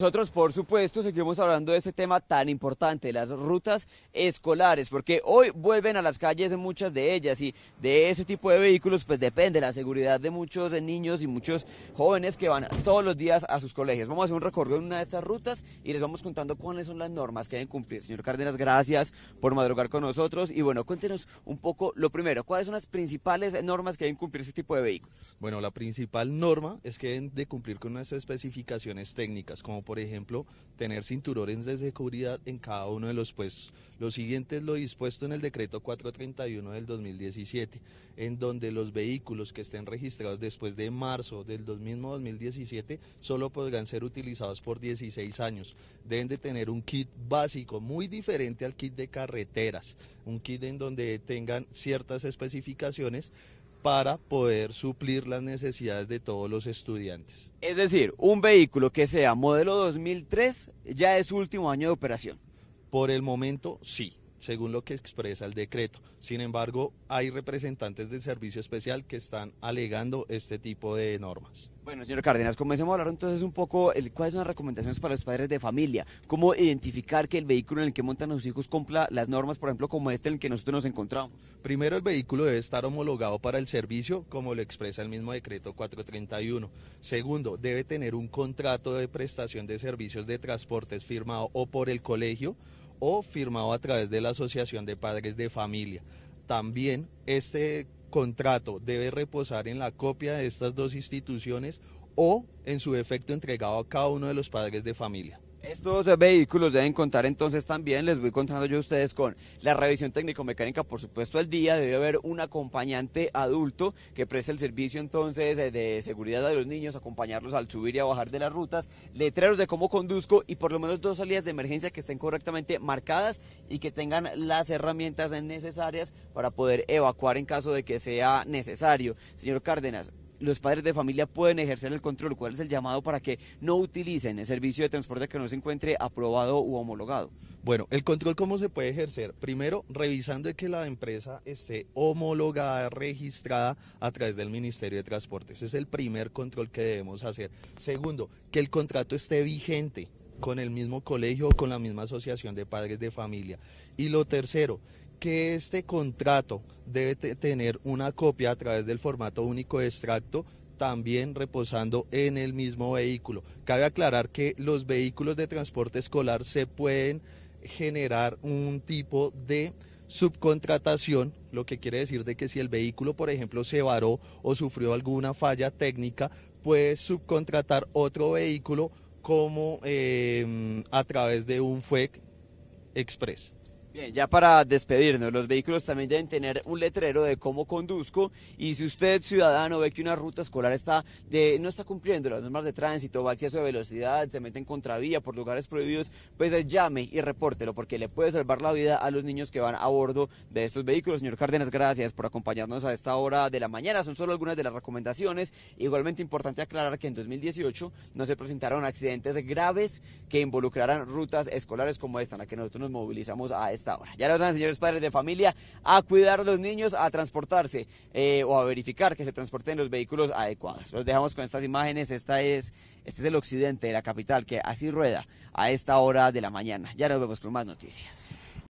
Nosotros, por supuesto, seguimos hablando de este tema tan importante, las rutas escolares, porque hoy vuelven a las calles muchas de ellas y de ese tipo de vehículos pues depende la seguridad de muchos niños y muchos jóvenes que van todos los días a sus colegios. Vamos a hacer un recorrido en una de estas rutas y les vamos contando cuáles son las normas que deben cumplir. Señor Cárdenas, gracias por madrugar con nosotros y bueno, cuéntenos un poco lo primero, ¿cuáles son las principales normas que deben cumplir ese tipo de vehículos? Bueno, la principal norma es que deben de cumplir con unas especificaciones técnicas, como por ejemplo tener cinturones de seguridad en cada uno de los puestos. Lo siguiente es lo dispuesto en el decreto 431 del 2017, en donde los vehículos que estén registrados después de marzo del mismo 2017 solo podrán ser utilizados por 16 años. Deben de tener un kit básico muy diferente al kit de carreteras, un kit en donde tengan ciertas especificaciones para poder suplir las necesidades de todos los estudiantes. Es decir, un vehículo que sea modelo 2003 ya es su último año de operación. Por el momento, sí según lo que expresa el decreto. Sin embargo, hay representantes del servicio especial que están alegando este tipo de normas. Bueno, señor Cárdenas, comencemos a hablar entonces un poco el, cuáles son las recomendaciones para los padres de familia, cómo identificar que el vehículo en el que montan los hijos cumpla las normas, por ejemplo, como este en el que nosotros nos encontramos. Primero, el vehículo debe estar homologado para el servicio, como lo expresa el mismo decreto 431. Segundo, debe tener un contrato de prestación de servicios de transportes firmado o por el colegio o firmado a través de la Asociación de Padres de Familia. También este contrato debe reposar en la copia de estas dos instituciones o en su efecto entregado a cada uno de los padres de familia. Estos vehículos deben contar entonces también, les voy contando yo a ustedes con la revisión técnico-mecánica, por supuesto al día, debe haber un acompañante adulto que preste el servicio entonces eh, de seguridad de los niños, acompañarlos al subir y a bajar de las rutas, letreros de cómo conduzco y por lo menos dos salidas de emergencia que estén correctamente marcadas y que tengan las herramientas necesarias para poder evacuar en caso de que sea necesario. Señor Cárdenas, los padres de familia pueden ejercer el control? ¿Cuál es el llamado para que no utilicen el servicio de transporte que no se encuentre aprobado u homologado? Bueno, el control cómo se puede ejercer? Primero, revisando que la empresa esté homologada, registrada a través del Ministerio de Transportes, Ese es el primer control que debemos hacer. Segundo, que el contrato esté vigente con el mismo colegio o con la misma asociación de padres de familia. Y lo tercero, que este contrato debe tener una copia a través del formato único de extracto también reposando en el mismo vehículo. Cabe aclarar que los vehículos de transporte escolar se pueden generar un tipo de subcontratación, lo que quiere decir de que si el vehículo, por ejemplo, se varó o sufrió alguna falla técnica, puede subcontratar otro vehículo como eh, a través de un FUEC Express. Bien, ya para despedirnos, los vehículos también deben tener un letrero de cómo conduzco y si usted ciudadano ve que una ruta escolar está de, no está cumpliendo las normas de tránsito, va hacia su velocidad, se mete en contravía por lugares prohibidos, pues llame y repórtelo porque le puede salvar la vida a los niños que van a bordo de estos vehículos. Señor Cárdenas, gracias por acompañarnos a esta hora de la mañana. Son solo algunas de las recomendaciones. Igualmente importante aclarar que en 2018 no se presentaron accidentes graves que involucraran rutas escolares como esta, en la que nosotros nos movilizamos a esta ya lo saben, señores padres de familia, a cuidar a los niños, a transportarse eh, o a verificar que se transporten los vehículos adecuados. Los dejamos con estas imágenes. Esta es, este es el occidente de la capital que así rueda a esta hora de la mañana. Ya nos vemos con más noticias.